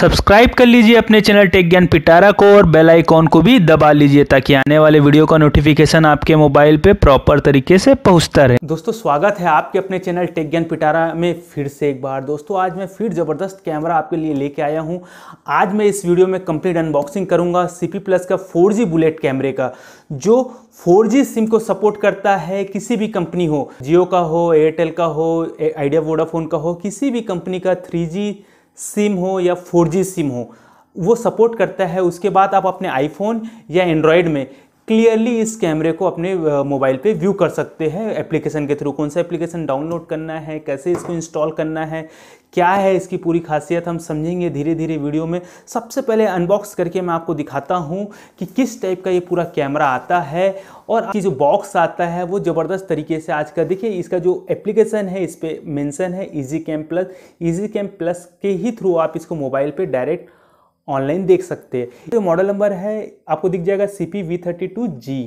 subscribe कर लीजिए अपने चैनल टेक ज्ञान पिटारा को और बेल आइकॉन को भी दबा लीजिए ताकि आने वाले वीडियो का नोटिफिकेशन आपके मोबाइल पे प्रॉपर तरीके से पहुंचता रहे दोस्तों स्वागत है आपके अपने चैनल टेक ज्ञान पिटारा में फिर से एक बार दोस्तों आज मैं फिर ज़बरदस्त कैमरा आपके लिए लेके आया हूँ आज मैं इस वीडियो में कंप्लीट अनबॉक्सिंग करूँगा सी प्लस का फोर बुलेट कैमरे का जो फोर सिम को सपोर्ट करता है किसी भी कंपनी हो जियो का हो एयरटेल का हो आइडिया वोडाफोन का हो किसी भी कंपनी का थ्री सिम हो या फोर सिम हो वो सपोर्ट करता है उसके बाद आप अपने आईफोन या एंड्रॉयड में क्लियरली इस कैमरे को अपने मोबाइल पे व्यू कर सकते हैं एप्लीकेशन के थ्रू कौन सा एप्लीकेशन डाउनलोड करना है कैसे इसको इंस्टॉल करना है क्या है इसकी पूरी खासियत हम समझेंगे धीरे धीरे वीडियो में सबसे पहले अनबॉक्स करके मैं आपको दिखाता हूँ कि किस टाइप का ये पूरा कैमरा आता है और ये जो बॉक्स आता है वो ज़बरदस्त तरीके से आज का देखिए इसका जो एप्लीकेशन है इस पर मैंसन है easy cam plus easy cam plus के ही थ्रू आप इसको मोबाइल पर डायरेक्ट ऑनलाइन देख सकते हैं जो मॉडल नंबर है आपको दिख जाएगा C P V thirty two G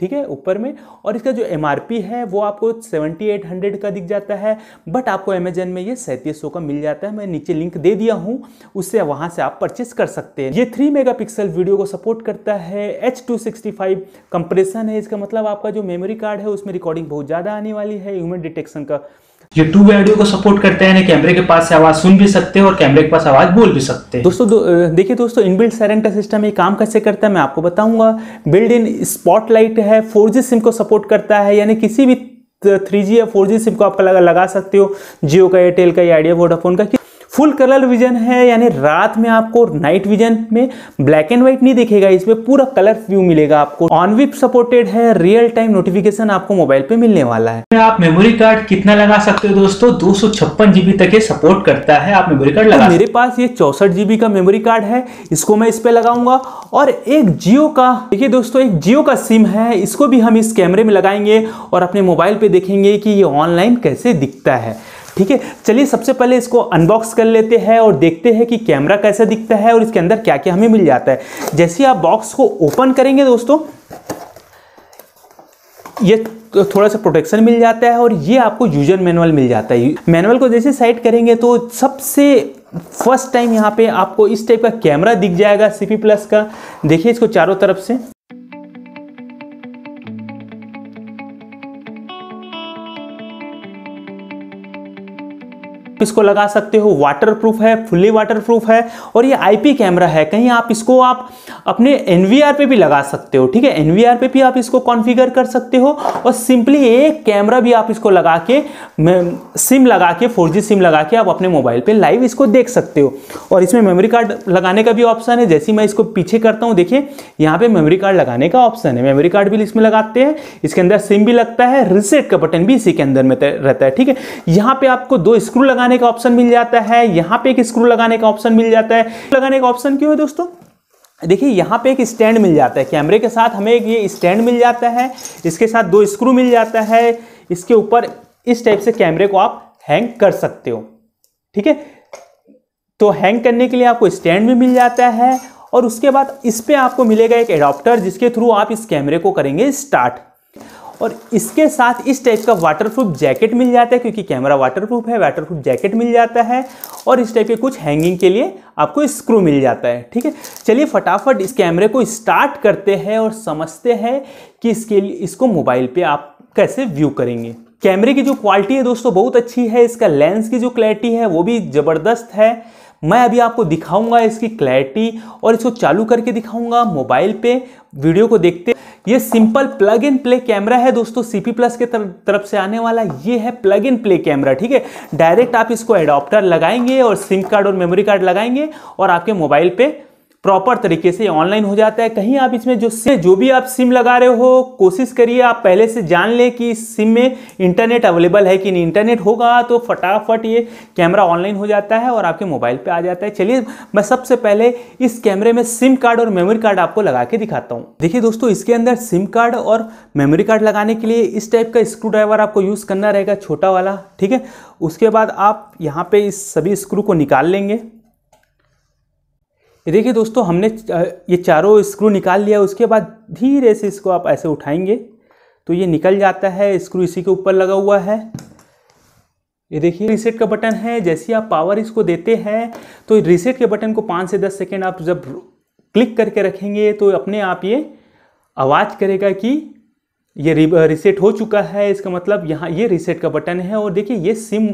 ठीक है ऊपर में और इसका जो एम है वो आपको 7800 का दिख जाता है बट आपको अमेजन में ये सैंतीस का मिल जाता है मैं नीचे लिंक दे दिया हूँ उससे वहाँ से आप परचेस कर सकते हैं ये 3 मेगापिक्सल वीडियो को सपोर्ट करता है एच टू कंप्रेशन है इसका मतलब आपका जो मेमोरी कार्ड है उसमें रिकॉर्डिंग बहुत ज़्यादा आने वाली है ह्यूमन डिटेक्शन का ये टू वे ऑडियो को सपोर्ट करते हैं कैमरे के पास से आवाज सुन भी सकते हैं और कैमरे के पास आवाज बोल भी सकते हैं दोस्तों दो, देखिए दोस्तों इनबिल्ट साइरन का सिस्टम ये काम कैसे करता है मैं आपको बताऊंगा बिल्ड इन स्पॉटलाइट है फोर सिम को सपोर्ट करता है यानी किसी भी थ्री या फोर सिम को आप लगा, लगा सकते हो जियो का एयरटेल का या आइडिया वोडाफोन का फुल कलर विजन है यानी रात में आपको नाइट विजन में ब्लैक एंड व्हाइट नहीं दिखेगा इसमें पूरा कलर व्यू मिलेगा आपको ऑन विप सपोर्टेड है रियल टाइम नोटिफिकेशन आपको मोबाइल पे मिलने वाला है आप मेमोरी कार्ड कितना लगा सकते हो दोस्तों दो जीबी तक ये सपोर्ट करता है आप मेमोरी कार्ड लगा तो मेरे पास ये चौसठ जीबी का मेमोरी कार्ड है इसको मैं इस पे लगाऊंगा और एक जियो का देखिए दोस्तों एक जियो का सिम है इसको भी हम इस कैमरे में लगाएंगे और अपने मोबाइल पे देखेंगे कि ये ऑनलाइन कैसे दिखता है ठीक है चलिए सबसे पहले इसको अनबॉक्स कर लेते हैं और देखते हैं कि कैमरा कैसा दिखता है और इसके अंदर क्या क्या हमें मिल जाता है जैसे आप बॉक्स को ओपन करेंगे दोस्तों ये थोड़ा सा प्रोटेक्शन मिल जाता है और ये आपको यूजर मैनुअल मिल जाता है मैनुअल को जैसे साइड करेंगे तो सबसे फर्स्ट टाइम यहाँ पे आपको इस टाइप का कैमरा दिख जाएगा सी प्लस का देखिए इसको चारों तरफ से इसको लगा सकते हो वाटरप्रूफ है फुल्ली वाटरप्रूफ है और ये आईपी कैमरा है कहीं आप इसको आप अपने एनवीआर पे भी लगा सकते हो ठीक है एनवीआर पे भी आप इसको कॉन्फ़िगर कर सकते हो और सिंपली एक कैमरा भी आप इसको लगा के सिम लगा के फोर सिम लगा के आप अपने मोबाइल पर लाइव इसको देख सकते हो और इसमें मेमोरी कार्ड लगाने का भी ऑप्शन है जैसे मैं इसको पीछे करता हूँ देखिए यहाँ पर मेमोरी कार्ड लगाने का ऑप्शन है मेमोरी कार्ड भी इसमें लगाते हैं इसके अंदर सिम भी लगता है रिसेट का बटन भी इसी के अंदर में रहता है ठीक है यहाँ पर आपको दो स्क्रू लगाने लगाने का ऑप्शन मिल जाता है यहाँ पे एक स्क्रू लगाने का ऑप्शन मिल जाता है लगाने का ऑप्शन क्यों है दोस्तों देखिए यहाँ पे एक स्टैंड मिल जाता है कैमरे के साथ हमें एक ये स्टैंड मिल जाता है इसके साथ दो स्क्रू मिल जाता है इसके ऊपर इस टाइप से कैमरे को आप हैंग कर सकते हो ठीक है तो हैंग करने के लिए आपको स्टैंड भी मिल जाता है और उसके बाद इस पर आपको मिलेगा एक एडॉप्टर जिसके थ्रू आप इस कैमरे को करेंगे स्टार्ट और इसके साथ इस टाइप का वाटरप्रूफ जैकेट मिल जाता है क्योंकि कैमरा वाटरप्रूफ है वाटरप्रूफ जैकेट मिल जाता है और इस टाइप के कुछ हैंगिंग के लिए आपको स्क्रू मिल जाता है ठीक है चलिए फटाफट इस कैमरे को स्टार्ट करते हैं और समझते हैं कि इसके लिए इसको मोबाइल पर आप कैसे व्यू करेंगे कैमरे की जो क्वालिटी है दोस्तों बहुत अच्छी है इसका लेंस की जो क्लैरिटी है वो भी ज़बरदस्त है मैं अभी आपको दिखाऊंगा इसकी क्लैरिटी और इसको चालू करके दिखाऊंगा मोबाइल पे वीडियो को देखते ये simple plug in play camera है दोस्तों सी पी प्लस के तर, तरफ से आने वाला ये है प्लग इन प्ले कैमरा ठीक है डायरेक्ट आप इसको एडॉप्टर लगाएंगे और सिम कार्ड और मेमोरी कार्ड लगाएंगे और आपके मोबाइल पे प्रॉपर तरीके से ऑनलाइन हो जाता है कहीं आप इसमें जो से जो भी आप सिम लगा रहे हो कोशिश करिए आप पहले से जान लें कि सिम में इंटरनेट अवेलेबल है कि नहीं इंटरनेट होगा तो फटाफट ये कैमरा ऑनलाइन हो जाता है और आपके मोबाइल पे आ जाता है चलिए मैं सबसे पहले इस कैमरे में सिम कार्ड और मेमोरी कार्ड आपको लगा के दिखाता हूँ देखिए दोस्तों इसके अंदर सिम कार्ड और मेमोरी कार्ड लगाने के लिए इस टाइप का स्क्रू ड्राइवर आपको यूज़ करना रहेगा छोटा वाला ठीक है उसके बाद आप यहाँ पर इस सभी स्क्रू को निकाल लेंगे ये देखिए दोस्तों हमने ये चारों स्क्रू निकाल लिया उसके बाद धीरे से इसको आप ऐसे उठाएंगे तो ये निकल जाता है स्क्रू इसी के ऊपर लगा हुआ है ये देखिए रीसेट का बटन है जैसे आप पावर इसको देते हैं तो रीसेट के बटन को पाँच से दस सेकेंड आप जब क्लिक करके रखेंगे तो अपने आप ये आवाज़ करेगा कि ये रिसेट हो चुका है इसका मतलब यहाँ ये रीसेट का बटन है और देखिए ये सिम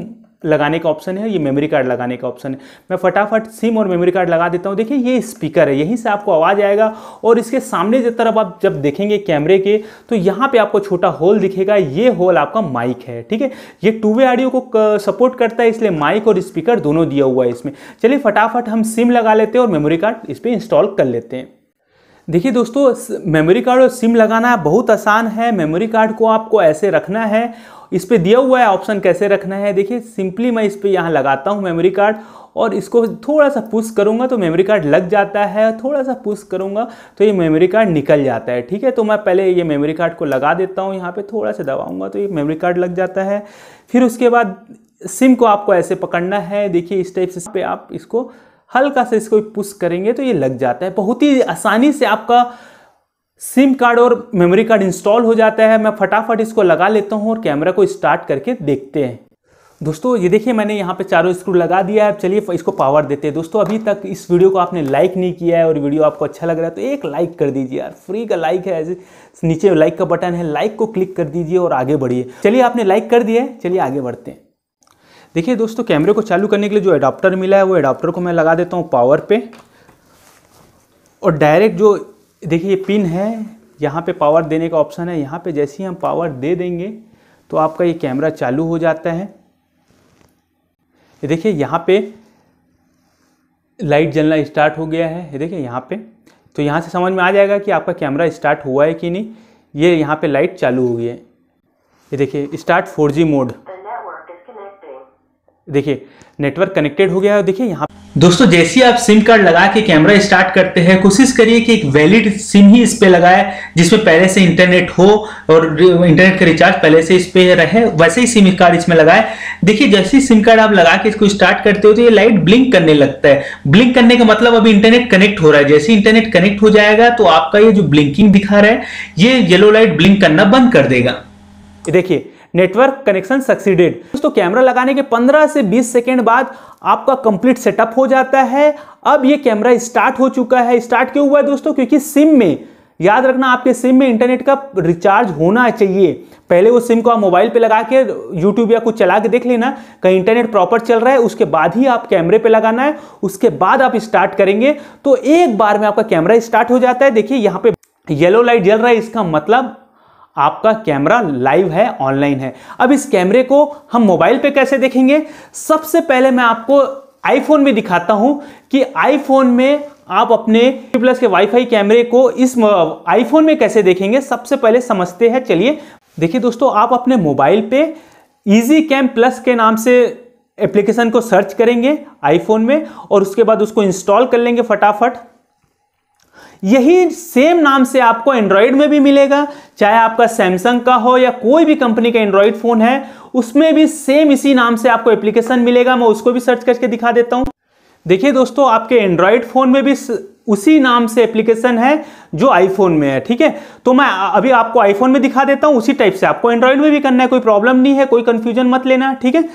लगाने का ऑप्शन है ये मेमोरी कार्ड लगाने का ऑप्शन है मैं फटाफट सिम और मेमोरी कार्ड लगा देता हूँ देखिए ये स्पीकर है यहीं से आपको आवाज़ आएगा और इसके सामने जिस तरफ आप जब देखेंगे कैमरे के तो यहाँ पे आपको छोटा होल दिखेगा ये होल आपका माइक है ठीक है ये टू वे ऑडियो को सपोर्ट करता है इसलिए माइक और स्पीकर दोनों दिया हुआ है इसमें चलिए फटाफट हम सिम लगा लेते हैं और मेमोरी कार्ड इस पर इंस्टॉल कर लेते हैं देखिए दोस्तों मेमोरी कार्ड और सिम लगाना बहुत आसान है मेमोरी कार्ड को आपको ऐसे रखना है इस पर दिया हुआ है ऑप्शन कैसे रखना है देखिए सिंपली मैं इस पर यहाँ लगाता हूँ मेमोरी कार्ड और इसको थोड़ा सा पुश करूँगा तो मेमोरी कार्ड लग जाता है थोड़ा सा पुश करूँगा तो ये मेमोरी कार्ड निकल जाता है ठीक है तो मैं पहले ये मेमोरी कार्ड को लगा देता हूँ यहाँ पर थोड़ा सा दबाऊँगा तो ये मेमोरी कार्ड लग जाता है फिर उसके बाद सिम को आपको ऐसे पकड़ना है देखिए इस टाइप से पे आप इसको हल्का सा इसको पुश करेंगे तो ये लग जाता है बहुत ही आसानी से आपका सिम कार्ड और मेमोरी कार्ड इंस्टॉल हो जाता है मैं फटाफट इसको लगा लेता हूँ और कैमरा को स्टार्ट करके देखते हैं दोस्तों ये देखिए मैंने यहाँ पे चारों स्क्रू लगा दिया है अब चलिए इसको पावर देते हैं दोस्तों अभी तक इस वीडियो को आपने लाइक नहीं किया है और वीडियो आपको अच्छा लग रहा है तो एक लाइक कर दीजिए यार फ्री का लाइक है ऐसे नीचे लाइक का बटन है लाइक को क्लिक कर दीजिए और आगे बढ़िए चलिए आपने लाइक कर दिया है चलिए आगे बढ़ते हैं देखिए दोस्तों कैमरे को चालू करने के लिए जो एडाप्टर मिला है वो एडाप्टर को मैं लगा देता हूँ पावर पे और डायरेक्ट जो देखिए पिन है यहाँ पे पावर देने का ऑप्शन है यहाँ पे जैसे ही हम पावर दे देंगे तो आपका ये कैमरा चालू हो जाता है देखिए यहाँ पे लाइट जलना स्टार्ट हो गया है देखिए यहाँ पे तो यहाँ से समझ में आ जाएगा कि आपका कैमरा स्टार्ट हुआ है कि नहीं ये यहाँ पे लाइट चालू हो गई है ये देखिए स्टार्ट 4G मोड देखिए नेटवर्क कनेक्टेड हो गया है देखिए यहाँ दोस्तों जैसे ही आप सिम कार्ड लगा के कैमरा स्टार्ट करते हैं कोशिश करिए कि एक वैलिड सिम ही इस पे लगाए जिसमें पहले से इंटरनेट हो और इंटरनेट का रिचार्ज पहले से इस पे रहे वैसे ही सिम कार्ड इसमें लगाए देखिए जैसे ही सिम कार्ड आप लगा के इसको स्टार्ट करते हो तो ये लाइट ब्लिंक करने लगता है ब्लिंक करने का मतलब अभी इंटरनेट कनेक्ट हो रहा है जैसे इंटरनेट कनेक्ट हो जाएगा तो आपका ये जो ब्लिंकिंग दिखा रहा है ये येलो लाइट ब्लिंक करना बंद कर देगा देखिए नेटवर्क कनेक्शन सक्सीडेड दोस्तों कैमरा लगाने के 15 से 20 सेकेंड बाद आपका कंप्लीट सेटअप हो जाता है अब ये कैमरा स्टार्ट हो चुका है स्टार्ट क्यों हुआ है दोस्तों क्योंकि सिम में याद रखना आपके सिम में इंटरनेट का रिचार्ज होना चाहिए पहले वो सिम को आप मोबाइल पे लगा के यूट्यूब या कुछ चला के देख लेना कहीं इंटरनेट प्रॉपर चल रहा है उसके बाद ही आप कैमरे पे लगाना है उसके बाद आप स्टार्ट करेंगे तो एक बार में आपका कैमरा स्टार्ट हो जाता है देखिए यहाँ पे येलो लाइट जल रहा है इसका मतलब आपका कैमरा लाइव है ऑनलाइन है अब इस कैमरे को हम मोबाइल पे कैसे देखेंगे सबसे पहले मैं आपको आईफोन में दिखाता हूं कि आईफोन में आप अपने प्लस के वाईफाई कैमरे को इस आईफोन में कैसे देखेंगे सबसे पहले समझते हैं चलिए देखिए दोस्तों आप अपने मोबाइल पे ईजी कैम प्लस के नाम से एप्लीकेशन को सर्च करेंगे आईफोन में और उसके बाद उसको इंस्टॉल कर लेंगे फटाफट यही सेम नाम से आपको एंड्रॉयड में भी मिलेगा चाहे आपका सैमसंग का हो या कोई भी कंपनी का एंड्रॉयड फ़ोन है उसमें भी सेम इसी नाम से आपको एप्लीकेशन मिलेगा मैं उसको भी सर्च करके दिखा देता हूँ देखिए दोस्तों आपके एंड्रॉयड फ़ोन में भी उसी नाम से एप्लीकेशन है जो आईफोन में है ठीक है तो मैं अभी आपको आईफोन में दिखा देता हूँ उसी टाइप से आपको एंड्रॉयड में भी करना है कोई प्रॉब्लम नहीं है कोई कंफ्यूजन मत लेना ठीक है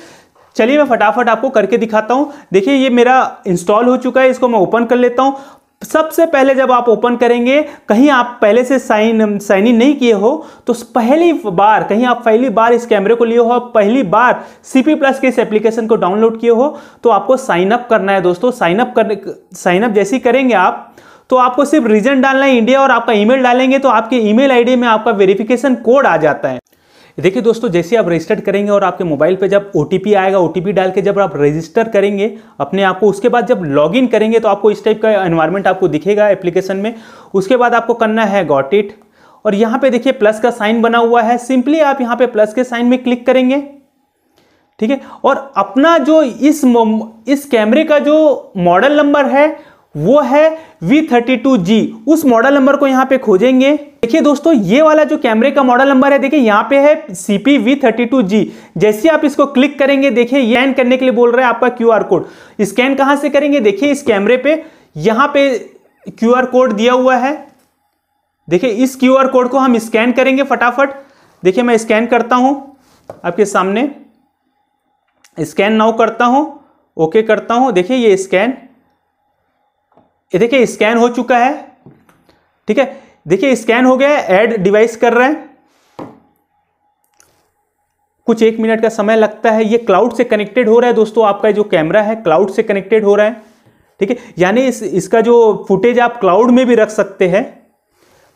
चलिए मैं फटाफट आपको करके दिखाता हूँ देखिए ये मेरा इंस्टॉल हो चुका है इसको मैं ओपन कर लेता हूँ सबसे पहले जब आप ओपन करेंगे कहीं आप पहले से साइन साइन इन नहीं किए हो तो पहली बार कहीं आप पहली बार इस कैमरे को लिए हो पहली बार सी पी प्लस के इस एप्लीकेशन को डाउनलोड किए हो तो आपको साइन अप करना है दोस्तों साइन अप करने साइन अप जैसे करेंगे आप तो आपको सिर्फ रीजन डालना है इंडिया और आपका ईमेल डालेंगे तो आपके ईमेल आईडी में आपका वेरिफिकेशन कोड आ जाता है देखिए दोस्तों जैसे आप रजिस्टर्ड करेंगे और आपके मोबाइल पे जब ओ आएगा ओ डाल के जब आप रजिस्टर करेंगे अपने आप को उसके बाद जब लॉग इन करेंगे तो आपको इस टाइप का एनवायरमेंट आपको दिखेगा एप्लीकेशन में उसके बाद आपको करना है गॉट इट और यहाँ पे देखिए प्लस का साइन बना हुआ है सिंपली आप यहाँ पे प्लस के साइन में क्लिक करेंगे ठीक है और अपना जो इस इस कैमरे का जो मॉडल नंबर है वो है V32G उस मॉडल नंबर को यहाँ पे खोजेंगे देखिए दोस्तों ये वाला जो कैमरे का मॉडल नंबर है देखिए यहाँ पे है CP V32G जैसे आप इसको क्लिक करेंगे देखिए स्कैन करने के लिए बोल रहा है आपका QR कोड स्कैन कहाँ से करेंगे देखिए इस कैमरे पे यहाँ पे QR कोड दिया हुआ है देखिए इस आर कोड को हम स्कैन करेंगे फटाफट देखिए मैं स्कैन करता हूँ आपके सामने स्कैन नाउ करता हूँ ओके करता हूँ देखिए ये स्कैन ये देखिए स्कैन हो चुका है ठीक है देखिए स्कैन हो गया ऐड डिवाइस कर रहे हैं कुछ एक मिनट का समय लगता है ये क्लाउड से कनेक्टेड हो रहा है दोस्तों आपका जो कैमरा है क्लाउड से कनेक्टेड हो रहा है ठीक है यानी इस इसका जो फुटेज आप क्लाउड में भी रख सकते हैं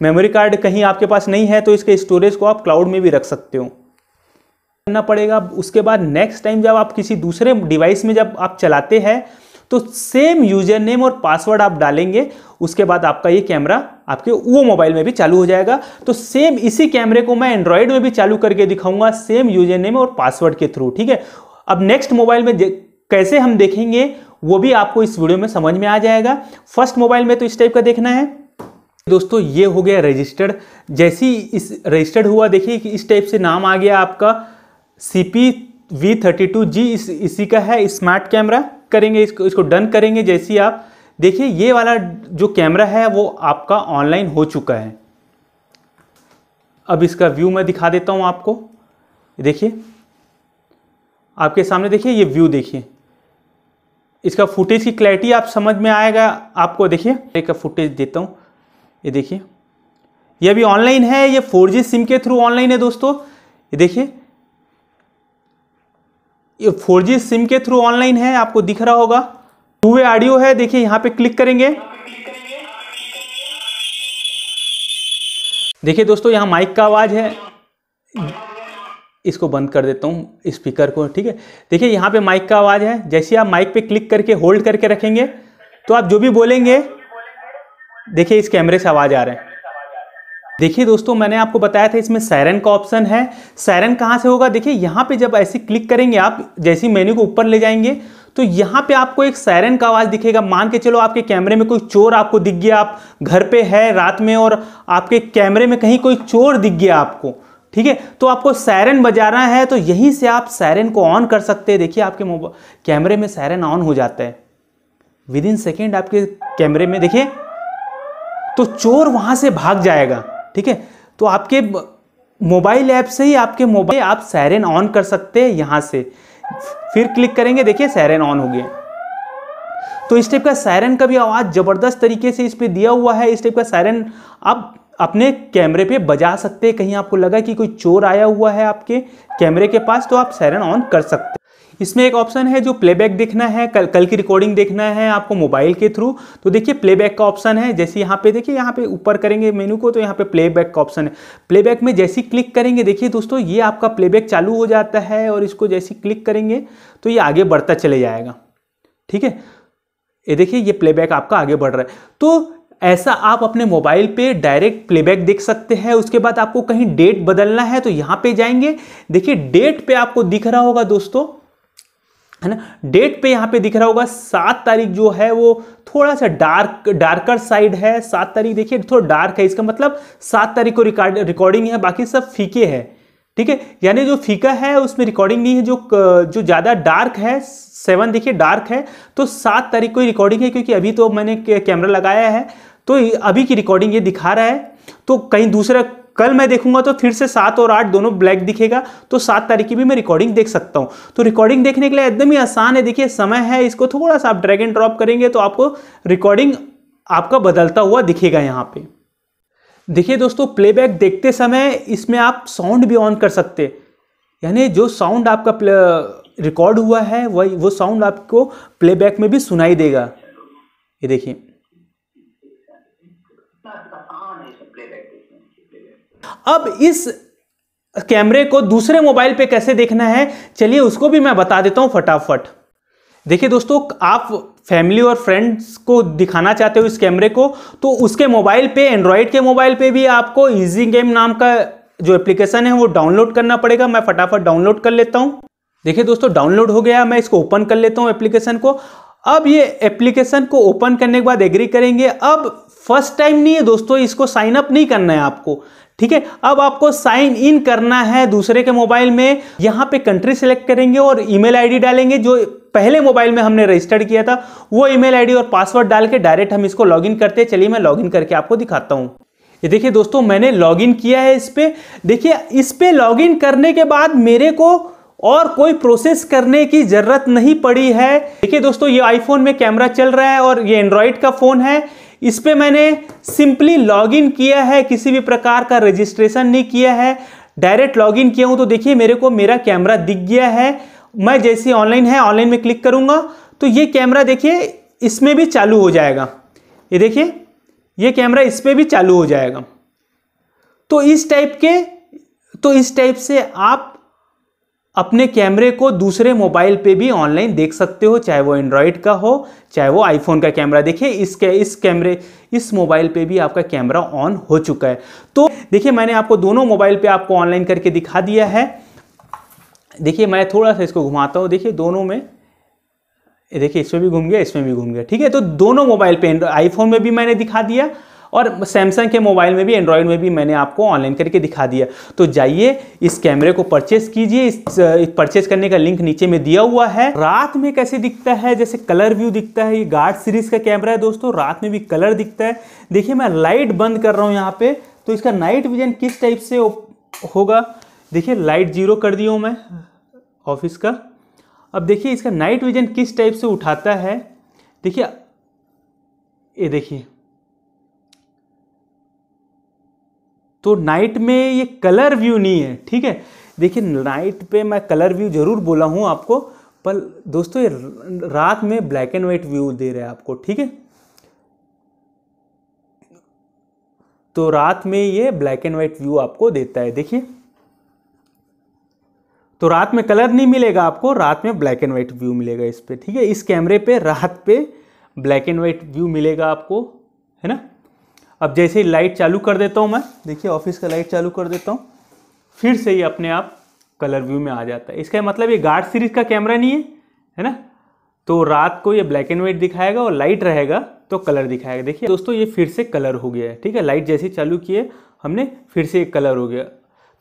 मेमोरी कार्ड कहीं आपके पास नहीं है तो इसके स्टोरेज को आप क्लाउड में भी रख सकते हो करना पड़ेगा उसके बाद नेक्स्ट टाइम जब आप किसी दूसरे डिवाइस में जब आप चलाते हैं तो सेम यूजर नेम और पासवर्ड आप डालेंगे उसके बाद आपका ये कैमरा आपके वो मोबाइल में भी चालू हो जाएगा तो सेम इसी कैमरे को मैं एंड्रॉयड में भी चालू करके दिखाऊंगा सेम यूजर नेम और पासवर्ड के थ्रू ठीक है अब नेक्स्ट मोबाइल में कैसे हम देखेंगे वो भी आपको इस वीडियो में समझ में आ जाएगा फर्स्ट मोबाइल में तो इस टाइप का देखना है दोस्तों ये हो गया रजिस्टर्ड जैसी इस रजिस्टर्ड हुआ देखिए कि इस टाइप से नाम आ गया आपका C P V thirty two G इस इसी का है स्मार्ट कैमरा करेंगे इसको इसको डन करेंगे जैसे ही आप देखिए ये वाला जो कैमरा है वो आपका ऑनलाइन हो चुका है अब इसका व्यू मैं दिखा देता हूँ आपको देखिए आपके सामने देखिए ये व्यू देखिए इसका फुटेज की क्लैरिटी आप समझ में आएगा आपको देखिए एक फुटेज देता हूँ ये देखिए ये अभी ऑनलाइन है ये फोर सिम के थ्रू ऑनलाइन है दोस्तों ये देखिए ये फोर जी सिम के थ्रू ऑनलाइन है आपको दिख रहा होगा टू वे ऑडियो है देखिए यहाँ पे क्लिक करेंगे देखिए दोस्तों यहाँ माइक का आवाज़ है इसको बंद कर देता हूँ स्पीकर को ठीक है देखिए यहाँ पे माइक का आवाज़ है जैसे आप माइक पे क्लिक करके होल्ड करके रखेंगे तो आप जो भी बोलेंगे देखिए इस कैमरे से आवाज़ आ रहा है देखिए दोस्तों मैंने आपको बताया था इसमें सैरन का ऑप्शन है सैरन कहाँ से होगा देखिए यहाँ पे जब ऐसे क्लिक करेंगे आप जैसी मेन्यू को ऊपर ले जाएंगे तो यहाँ पे आपको एक सैरन का आवाज़ दिखेगा मान के चलो आपके कैमरे में कोई चोर आपको दिख गया आप घर पे है रात में और आपके कैमरे में कहीं कोई चोर दिख गया आपको ठीक है तो आपको सैरन बजाना है तो यहीं से आप सैरन को ऑन कर सकते हैं देखिए आपके मोबाइल कैमरे में सैरन ऑन हो जाता है विद इन सेकेंड आपके कैमरे में देखिए तो चोर वहाँ से भाग जाएगा ठीक है तो आपके मोबाइल ऐप से ही आपके मोबाइल आप सैरन ऑन कर सकते हैं यहाँ से फिर क्लिक करेंगे देखिए सैरन ऑन हो गया तो इस टाइप का सायरन का भी आवाज़ ज़बरदस्त तरीके से इस पर दिया हुआ है इस टाइप का सायरन आप अपने कैमरे पे बजा सकते हैं कहीं आपको लगा कि कोई चोर आया हुआ है आपके कैमरे के पास तो आप सायरन ऑन कर सकते हैं इसमें एक ऑप्शन है जो प्लेबैक देखना है कल कल की रिकॉर्डिंग देखना है आपको मोबाइल के थ्रू तो देखिए प्लेबैक का ऑप्शन है जैसे यहाँ पे देखिए यहाँ पे ऊपर करेंगे मेनू को तो यहाँ पे प्लेबैक का ऑप्शन है प्लेबैक में जैसे क्लिक करेंगे देखिए दोस्तों ये आपका प्लेबैक चालू हो जाता है और इसको जैसे क्लिक करेंगे तो ये आगे बढ़ता चले जाएगा ठीक है ये देखिए ये प्लेबैक आपका आगे बढ़ रहा है तो ऐसा आप अपने मोबाइल पे डायरेक्ट प्लेबैक देख सकते हैं उसके बाद आपको कहीं डेट बदलना है तो यहाँ पे जाएंगे देखिए डेट पे आपको दिख रहा होगा दोस्तों है ना डेट पे यहाँ पे दिख रहा होगा सात तारीख जो है वो थोड़ा सा डार्क डार्कर साइड है सात तारीख देखिए थोड़ा डार्क है इसका मतलब सात तारीख को रिकॉर्ड रिकॉर्डिंग है बाकी सब फीके है ठीक है यानी जो फीका है उसमें रिकॉर्डिंग नहीं है जो जो ज़्यादा डार्क है सेवन देखिए डार्क है तो सात तारीख को रिकॉर्डिंग है क्योंकि अभी तो मैंने कैमरा लगाया है तो अभी की रिकॉर्डिंग ये दिखा रहा है तो कहीं दूसरा कल मैं देखूंगा तो फिर से सात और आठ दोनों ब्लैक दिखेगा तो सात तारीख की भी मैं रिकॉर्डिंग देख सकता हूँ तो रिकॉर्डिंग देखने के लिए एकदम ही आसान है देखिए समय है इसको थोड़ा सा आप ड्रैग एंड ड्रॉप करेंगे तो आपको रिकॉर्डिंग आपका बदलता हुआ दिखेगा यहाँ पे देखिए दोस्तों प्लेबैक देखते समय इसमें आप साउंड भी ऑन कर सकते यानी जो साउंड आपका रिकॉर्ड हुआ है वही वो साउंड आपको प्लेबैक में भी सुनाई देगा ये देखिए अब इस कैमरे को दूसरे मोबाइल पे कैसे देखना है चलिए उसको भी मैं बता देता हूँ फटाफट देखिए दोस्तों आप फैमिली और फ्रेंड्स को दिखाना चाहते हो इस कैमरे को तो उसके मोबाइल पे एंड्रॉयड के मोबाइल पे भी आपको इजी गेम नाम का जो एप्लीकेशन है वो डाउनलोड करना पड़ेगा मैं फटाफट डाउनलोड कर लेता हूँ देखिए दोस्तों डाउनलोड हो गया मैं इसको ओपन कर लेता हूँ एप्लीकेशन को अब ये एप्लीकेशन को ओपन करने के बाद एग्री करेंगे अब फर्स्ट टाइम नहीं है दोस्तों इसको साइन अप नहीं करना है आपको ठीक है अब आपको साइन इन करना है दूसरे के मोबाइल में यहां पे कंट्री सेलेक्ट करेंगे और ईमेल आईडी डालेंगे जो पहले मोबाइल में हमने रजिस्टर्ड किया था वो ईमेल आईडी और पासवर्ड डाल के डायरेक्ट हम इसको लॉग करते हैं चलिए मैं लॉग करके आपको दिखाता हूं ये देखिए दोस्तों मैंने लॉग किया है इस पर देखिए इस पर लॉग करने के बाद मेरे को और कोई प्रोसेस करने की ज़रूरत नहीं पड़ी है देखिए दोस्तों ये आईफोन में कैमरा चल रहा है और ये एंड्रॉयड का फ़ोन है इस पर मैंने सिंपली लॉगिन किया है किसी भी प्रकार का रजिस्ट्रेशन नहीं किया है डायरेक्ट लॉगिन किया हूँ तो देखिए मेरे को मेरा कैमरा दिख गया है मैं जैसे ऑनलाइन है ऑनलाइन में क्लिक करूँगा तो ये कैमरा देखिए इसमें भी चालू हो जाएगा ये देखिए ये कैमरा इस पर भी चालू हो जाएगा तो इस टाइप के तो इस टाइप से आप अपने कैमरे को दूसरे मोबाइल पे भी ऑनलाइन देख सकते हो चाहे वो एंड्रॉयड का हो चाहे वो आईफोन का कैमरा देखिए इसके इस कैमरे इस मोबाइल पे भी आपका कैमरा ऑन हो चुका है तो देखिए मैंने आपको दोनों मोबाइल पे आपको ऑनलाइन करके दिखा दिया है देखिए मैं थोड़ा सा इसको घुमाता हूँ देखिए दोनों में देखिए इसमें भी घूम गया इसमें भी घूम गया ठीक है तो दोनों मोबाइल पर आईफोन में भी मैंने दिखा दिया और सैमसंग के मोबाइल में भी एंड्रॉयड में भी मैंने आपको ऑनलाइन करके दिखा दिया तो जाइए इस कैमरे को परचेस कीजिए इस परचेस करने का लिंक नीचे में दिया हुआ है रात में कैसे दिखता है जैसे कलर व्यू दिखता है ये गार्ड सीरीज का कैमरा है दोस्तों रात में भी कलर दिखता है देखिए मैं लाइट बंद कर रहा हूँ यहाँ पे तो इसका नाइट विजन किस टाइप से होगा देखिए लाइट जीरो कर दिया हूँ मैं ऑफिस का अब देखिए इसका नाइट विजन किस टाइप से उठाता है देखिए ये देखिए तो नाइट में ये कलर व्यू नहीं है ठीक है देखिए नाइट पे मैं कलर व्यू ज़रूर बोला हूँ आपको पर दोस्तों ये रात में ब्लैक एंड वाइट व्यू दे रहा है आपको ठीक है तो रात में ये ब्लैक एंड वाइट व्यू आपको देता है देखिए तो रात में कलर नहीं मिलेगा आपको रात में ब्लैक एंड वाइट व्यू मिलेगा इस पर ठीक है इस कैमरे पे रात पे ब्लैक एंड वाइट व्यू मिलेगा आपको है ना अब जैसे ही लाइट चालू कर देता हूँ मैं देखिए ऑफिस का लाइट चालू कर देता हूँ फिर से ये अपने आप कलर व्यू में आ जाता है इसका मतलब ये गार्ड सीरीज का कैमरा नहीं है है ना तो रात को ये ब्लैक एंड वाइट दिखाएगा और लाइट रहेगा तो कलर दिखाएगा देखिए दोस्तों ये फिर से कलर हो गया है ठीक है लाइट जैसे चालू किए हमने फिर से कलर हो गया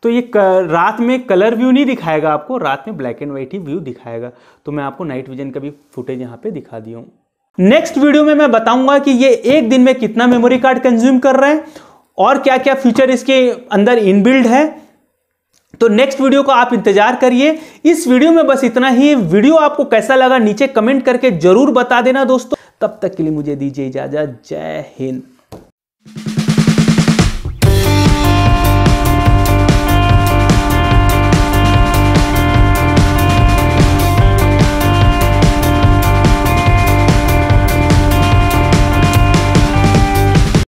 तो ये रात में कलर व्यू नहीं दिखाएगा आपको रात में ब्लैक एंड वाइट ही व्यू दिखाएगा तो मैं आपको नाइट विजन का भी फुटेज यहाँ पर दिखा दिया हूँ नेक्स्ट वीडियो में मैं बताऊंगा कि ये एक दिन में कितना मेमोरी कार्ड कंज्यूम कर रहे हैं और क्या क्या फीचर इसके अंदर इनबिल्ड है तो नेक्स्ट वीडियो को आप इंतजार करिए इस वीडियो में बस इतना ही वीडियो आपको कैसा लगा नीचे कमेंट करके जरूर बता देना दोस्तों तब तक के लिए मुझे दीजिए इजाजत जय हिंद